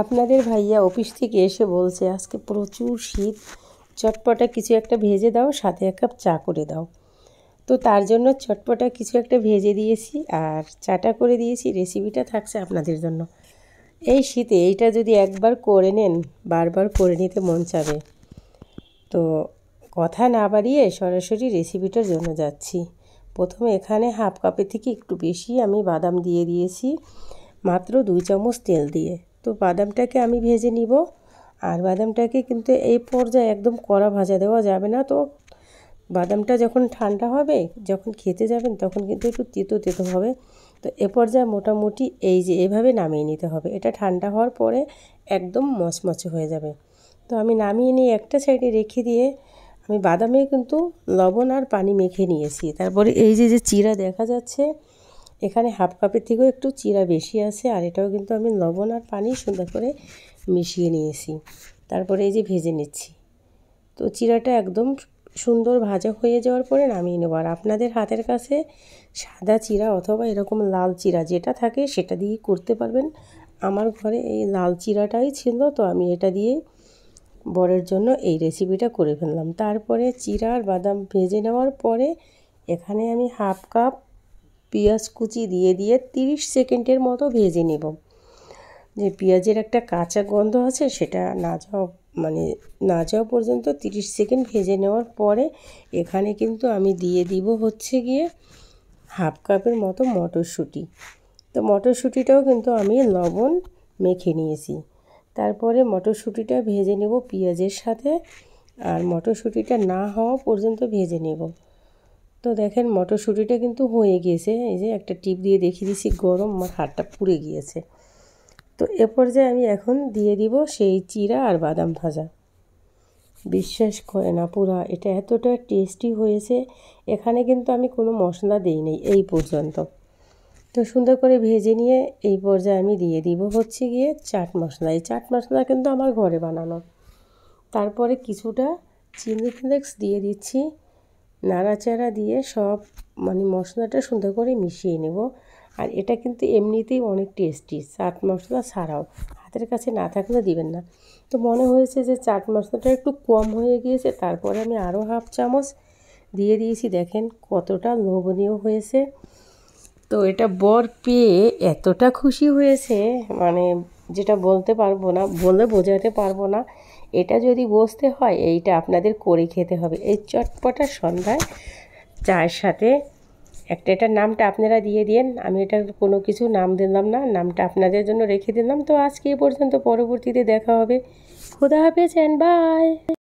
আপনাদের ভাইয়া অফিস থেকে এসে বলছে আজকে প্রচুর শীত চটপটা কিছু একটা ভেজে দাও সাথে এক কাপ চা করে দাও তো তার জন্য চটপটা কিছু একটা ভেজে দিয়েছি আর চাটা করে দিয়েছি রেসিপিটা থাকছে আপনাদের জন্য এই শীতে এইটা যদি একবার করে নেন বারবার করে নিতে মন চাবে তো কথা না বাড়িয়ে সরাসরি রেসিপিটার জন্য যাচ্ছি প্রথমে এখানে হাফ কাপের থেকে একটু বেশি আমি বাদাম দিয়ে দিয়েছি মাত্র দুই চামচ তেল দিয়ে তো বাদামটাকে আমি ভেজে নিব আর বাদামটাকে কিন্তু এই পর্যায়ে একদম কড়া ভাজা দেওয়া যাবে না তো বাদামটা যখন ঠান্ডা হবে যখন খেতে যাবেন তখন কিন্তু একটু তেতো তেতো হবে তো এ পর্যায়ে মোটামুটি এই যে এভাবে নামিয়ে নিতে হবে এটা ঠান্ডা হওয়ার পরে একদম মচমচে হয়ে যাবে তো আমি নামিয়ে নিয়ে একটা সাইডে রেখে দিয়ে আমি বাদামে কিন্তু লবণ আর পানি মেখে নিয়েছি তারপরে এই যে যে চিরা দেখা যাচ্ছে এখানে হাফ কাপের থেকেও একটু চিরা বেশি আছে আর এটাও কিন্তু আমি লবণ আর পানি সুন্দর করে মিশিয়ে নিয়েছি তারপরে এই যে ভেজে নিচ্ছি তো চিরাটা একদম সুন্দর ভাজা হয়ে যাওয়ার পরে নামিয়ে নেব আর আপনাদের হাতের কাছে সাদা চিরা অথবা এরকম লাল চিরা যেটা থাকে সেটা দিয়ে করতে পারবেন আমার ঘরে এই লাল চিরাটাই ছিল তো আমি এটা দিয়ে বরের জন্য এই রেসিপিটা করে ফেললাম তারপরে চিরা আর বাদাম ভেজে নেওয়ার পরে এখানে আমি হাফ কাপ পেঁয়াজ কুচি দিয়ে দিয়ে তিরিশ সেকেন্ডের মতো ভেজে নেব যে পেঁয়াজের একটা কাঁচা গন্ধ আছে সেটা না যাওয়া মানে না যাওয়া পর্যন্ত তিরিশ সেকেন্ড ভেজে নেওয়ার পরে এখানে কিন্তু আমি দিয়ে দিব হচ্ছে গিয়ে হাফ কাপের মতো মটরশুঁটি তো মটরশুঁটিটাও কিন্তু আমি লবণ মেখে নিয়েছি তারপরে মটরশুঁটিটা ভেজে নেব পেঁয়াজের সাথে আর মটরশুঁটিটা না হওয়া পর্যন্ত ভেজে নেব তো দেখেন মটরশুঁটিটা কিন্তু হয়ে গিয়েছে এই যে একটা টিপ দিয়ে দেখিয়ে দিছি গরম আমার হাড়টা পুড়ে গিয়েছে তো এ পর্যায়ে আমি এখন দিয়ে দিব সেই চিরা আর বাদাম ভাজা বিশ্বাস করে না পুরা এটা এতটা টেস্টি হয়েছে এখানে কিন্তু আমি কোনো মশলা দিই নাই এই পর্যন্ত তো সুন্দর করে ভেজে নিয়ে এই পর্যায়ে আমি দিয়ে দিব হচ্ছে গিয়ে চাট মশলা এই চাট মশলা কিন্তু আমার ঘরে বানানো তারপরে কিছুটা চিনি ফ্লেক্স দিয়ে দিচ্ছি নাড়াচাড়া দিয়ে সব মানে মশলাটা সুন্দর করে মিশিয়ে নেব আর এটা কিন্তু এমনিতেই অনেক টেস্টি চাট মশলা ছাড়াও হাতের কাছে না থাকলে দিবেন না তো মনে হয়েছে যে চাট মশলাটা একটু কম হয়ে গিয়েছে তারপরে আমি আরও হাফ চামচ দিয়ে দিয়েছি দেখেন কতটা লোভনীয় হয়েছে তো এটা বর পেয়ে এতটা খুশি হয়েছে মানে যেটা বলতে পারবো না বলে বোঝাতে পারবো না এটা যদি বসতে হয় এইটা আপনাদের করে খেতে হবে এই চটপটা সন্ধ্যায় চায়ের সাথে একটা এটার নামটা আপনারা দিয়ে দিন আমি এটার কোনো কিছু নাম দিলাম না নামটা আপনাদের জন্য রেখে দিলাম তো আজকে এ পর্যন্ত পরবর্তীতে দেখা হবে খোদা হাফেজ অ্যান্ড বাই